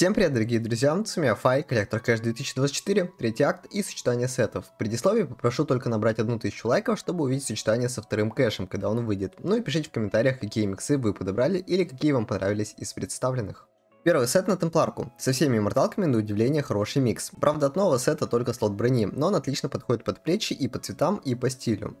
Всем привет, дорогие друзья, с вами Фай, коллектор Кэш 2024, третий акт и сочетание сетов. В предисловии попрошу только набрать одну тысячу лайков, чтобы увидеть сочетание со вторым кэшем, когда он выйдет. Ну и пишите в комментариях, какие миксы вы подобрали или какие вам понравились из представленных. Первый сет на темпларку. Со всеми морталками. на удивление хороший микс. Правда от нового сета только слот брони, но он отлично подходит под плечи и по цветам, и по стилю.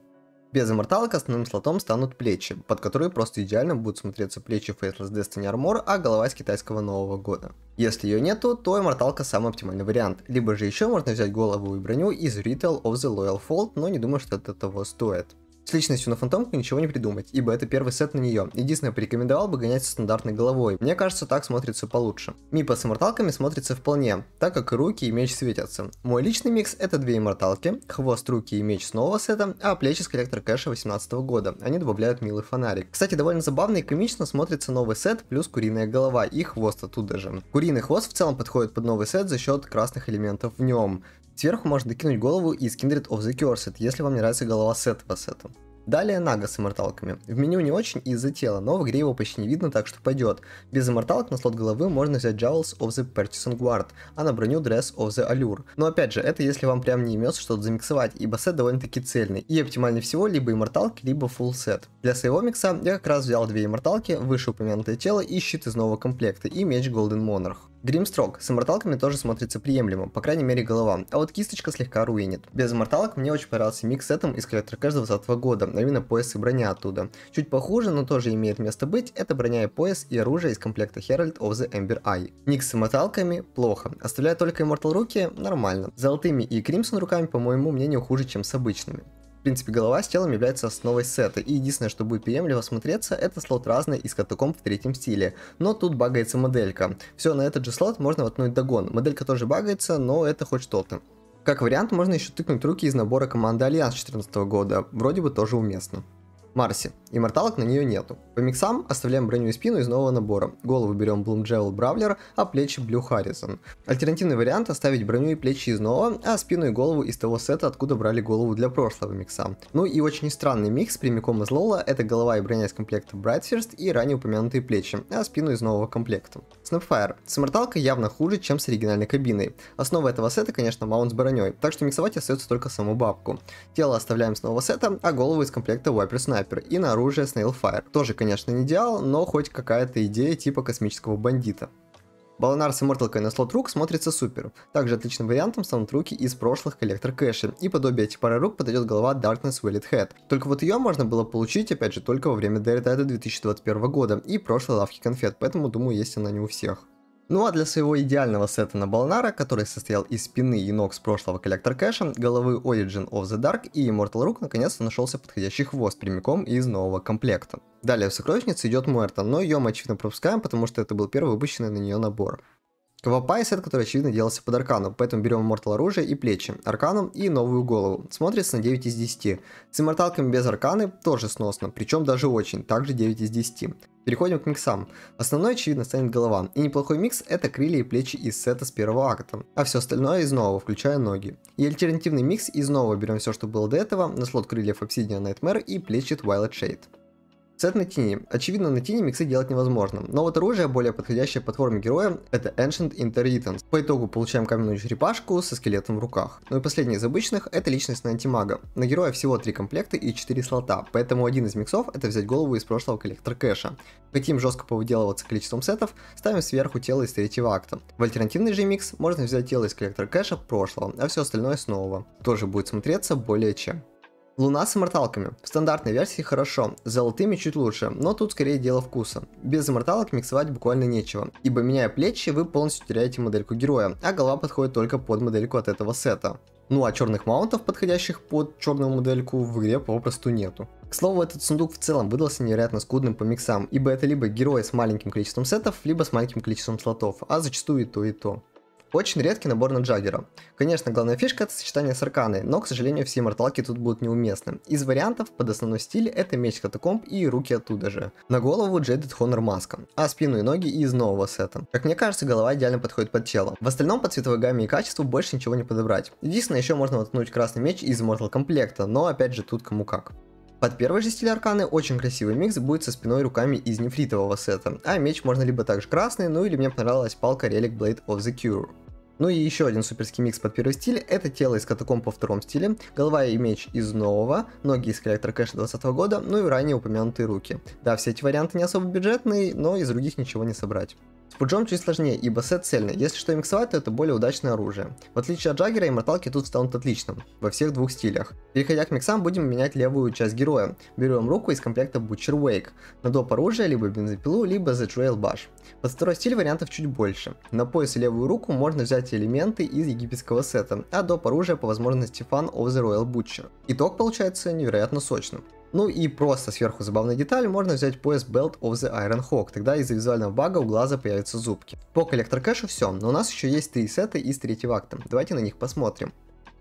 Без имморталок основным слотом станут плечи, под которые просто идеально будут смотреться плечи Faceless Destiny Armor, а голова с китайского Нового года. Если ее нету, то имморталка самый оптимальный вариант, либо же еще можно взять голову и броню из Retail of the Loyal Fold, но не думаю, что это того стоит. С личностью на фантомку ничего не придумать, ибо это первый сет на нее. Единственное, порекомендовал бы гонять со стандартной головой. Мне кажется, так смотрится получше. Мипа с имморталками смотрится вполне, так как руки и меч светятся. Мой личный микс это две имморталки, хвост, руки и меч с нового сета, а плечи с коллектор кэша 18 года. Они добавляют милый фонарик. Кстати, довольно забавно и комично смотрится новый сет, плюс куриная голова и хвост оттуда же. Куриный хвост в целом подходит под новый сет за счет красных элементов в нем. Сверху можно докинуть голову из Kindred of the Cursed, если вам не нравится голова с этого сета. Далее Нага с имморталками. В меню не очень из-за тела, но в игре его почти не видно, так что пойдет. Без имморталок на слот головы можно взять Jowls of the Purchasing Guard, а на броню Dress of the Allure. Но опять же, это если вам прям не имется что-то замиксовать, ибо сет довольно-таки цельный, и оптимальнее всего либо имморталки, либо full сет. Для своего микса я как раз взял две имморталки, вышеупомянутое тело и щит из нового комплекта и меч Golden Monarch. Гримстрок с имморталками тоже смотрится приемлемо, по крайней мере голова, а вот кисточка слегка руинит. Без имморталок мне очень понравился микс с этим из коллектора каждого 20 года, а именно пояс и броня оттуда. Чуть похуже, но тоже имеет место быть, это броня и пояс и оружие из комплекта Herald of the Ember Eye. Микс с имморталками плохо, оставляя только иммортал руки нормально. Золотыми и Кримсон руками, по моему мнению, хуже, чем с обычными в принципе, голова с телом является основой сета, и единственное, что будет приемлемо смотреться, это слот разный и из катакомб в третьем стиле. Но тут багается моделька. Все, на этот же слот можно воткнуть догон. Моделька тоже багается, но это хоть что-то. Как вариант, можно еще тыкнуть руки из набора команды Альянс 2014 года, вроде бы тоже уместно. Марси. Имморталок на нее нету. По миксам оставляем броню и спину из нового набора. Голову берем Bloom Джевел Бравлер, а плечи Blue Harrison. Альтернативный вариант оставить броню и плечи из нового, а спину и голову из того сета, откуда брали голову для прошлого микса. Ну и очень странный микс прямиком из Лола, это голова и броня из комплекта Brightfirst и ранее упомянутые плечи, а спину из нового комплекта. Snapfire. С имморталкой явно хуже, чем с оригинальной кабиной. Основа этого сета, конечно, маунт с броней, так что миксовать остается только саму бабку. Тело оставляем с нового сета, а голову из комплекта Wiper Sniper снайпер, и на оружие Снейлфайр. Тоже, конечно, не идеал, но хоть какая-то идея типа космического бандита. Баланар с Immortal на слот рук смотрится супер. Также отличным вариантом станут руки из прошлых коллектор кэши, и подобие этих пары рук подойдет голова Darkness Willed Head. Только вот ее можно было получить, опять же, только во время Дэритайда 2021 года и прошлой лавки конфет, поэтому думаю, есть она не у всех. Ну а для своего идеального сета на Балнара, который состоял из спины и ног с прошлого коллектор кэша, головы Origin of the Dark и Immortal Rook наконец-то нашелся подходящий хвост прямиком из нового комплекта. Далее в сокровищнице идет Муэрта, но ее мы очевидно пропускаем, потому что это был первый выпущенный на нее набор. Квапай сет, который очевидно делался под Аркану, поэтому берем иммортал оружие и плечи, арканом и новую голову. Смотрится на 9 из 10. С имморталками без арканы тоже сносно, причем даже очень, также 9 из 10. Переходим к миксам. Основной, очевидно, станет голова. И неплохой микс это крылья и плечи из сета с первого акта, а все остальное из нового, включая ноги. И альтернативный микс из нового берем все, что было до этого, на слот крыльев Obsidian Nightmare и плечи Twilight Shade. Сет на тени. Очевидно, на тени миксы делать невозможно, но вот оружие, более подходящее по форме героя, это Ancient Interritance. По итогу получаем каменную черепашку со скелетом в руках. Ну и последний из обычных, это личность на антимага. На героя всего 3 комплекта и 4 слота, поэтому один из миксов это взять голову из прошлого коллектора кэша. Хотим жестко повыделываться количеством сетов, ставим сверху тело из третьего акта. В альтернативный же микс можно взять тело из коллектора кэша прошлого, а все остальное снова. Тоже будет смотреться более чем. Луна с имморталками. В стандартной версии хорошо, с золотыми чуть лучше, но тут скорее дело вкуса. Без имморталок миксовать буквально нечего, ибо меняя плечи, вы полностью теряете модельку героя, а голова подходит только под модельку от этого сета. Ну а черных маунтов, подходящих под черную модельку, в игре попросту нету. К слову, этот сундук в целом выдался невероятно скудным по миксам, ибо это либо герои с маленьким количеством сетов, либо с маленьким количеством слотов, а зачастую и то и то. Очень редкий набор на Джаггера. Конечно, главная фишка это сочетание с арканой, но, к сожалению, все морталки тут будут неуместны. Из вариантов под основной стиль это меч катакомб и руки оттуда же. На голову Джейдед Хонор маска, а спину и ноги из нового сета. Как мне кажется, голова идеально подходит под тело. В остальном по цветовой гамме и качеству больше ничего не подобрать. Единственное, еще можно воткнуть красный меч из Mortal комплекта, но опять же тут кому как. Под первый же стиль арканы очень красивый микс будет со спиной и руками из нефритового сета, а меч можно либо также красный, ну или мне понравилась палка Relic Blade of the Cure. Ну и еще один суперский микс под первый стиль, это тело из катакомб по втором стиле, голова и меч из нового, ноги из коллектора кэша 20 года, ну и ранее упомянутые руки. Да, все эти варианты не особо бюджетные, но из других ничего не собрать. С пуджом чуть сложнее, ибо сет цельный. Если что миксовать, то это более удачное оружие. В отличие от Джаггера, имморталки тут станут отличным, во всех двух стилях. Переходя к миксам, будем менять левую часть героя. Берем руку из комплекта Butcher Wake. На доп оружие, либо бензопилу, либо The Trail Bash. Под второй стиль вариантов чуть больше. На пояс и левую руку можно взять элементы из египетского сета, а доп оружия по возможности фан of the Royal Butcher. Итог получается невероятно сочным. Ну и просто сверху забавная деталь, можно взять пояс Belt of the Iron Hawk, тогда из-за визуального бага у глаза появятся зубки. По коллектор кэшу все, но у нас еще есть три сета из третьего акта, давайте на них посмотрим.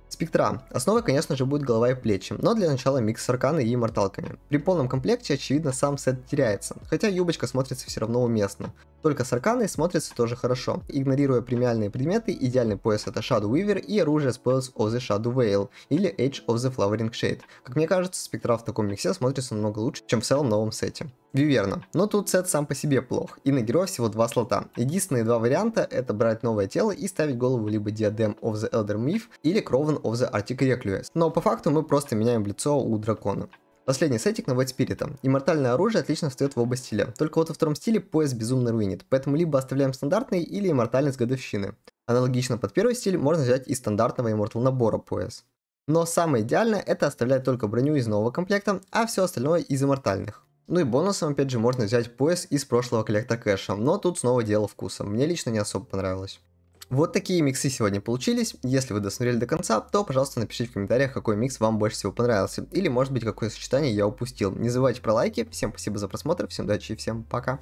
Спектра. Основой, конечно же, будет голова и плечи, но для начала микс с арканой и морталками. При полном комплекте, очевидно, сам сет теряется, хотя юбочка смотрится все равно уместно. Только с арканой смотрится тоже хорошо. Игнорируя премиальные предметы, идеальный пояс это Shadow Weaver и оружие с пояс of the Shadow Veil или Edge of the Flowering Shade. Как мне кажется, спектра в таком миксе смотрится намного лучше, чем в целом новом сете. Виверна. Но тут сет сам по себе плох, и на героя всего два слота. Единственные два варианта это брать новое тело и ставить голову либо Diadem of the Elder Myth или Кровен Guardian of the Arctic Recluse, но по факту мы просто меняем лицо у дракона. Последний сетик на White Spirit. Иммортальное оружие отлично встает в оба стиля, только вот во втором стиле пояс безумно руинит, поэтому либо оставляем стандартный или иммортальный с годовщины. Аналогично под первый стиль можно взять из стандартного иммортал набора пояс. Но самое идеальное это оставлять только броню из нового комплекта, а все остальное из иммортальных. Ну и бонусом опять же можно взять пояс из прошлого коллекта кэша, но тут снова дело вкуса, мне лично не особо понравилось. Вот такие миксы сегодня получились. Если вы досмотрели до конца, то, пожалуйста, напишите в комментариях, какой микс вам больше всего понравился. Или, может быть, какое сочетание я упустил. Не забывайте про лайки. Всем спасибо за просмотр, всем удачи и всем пока.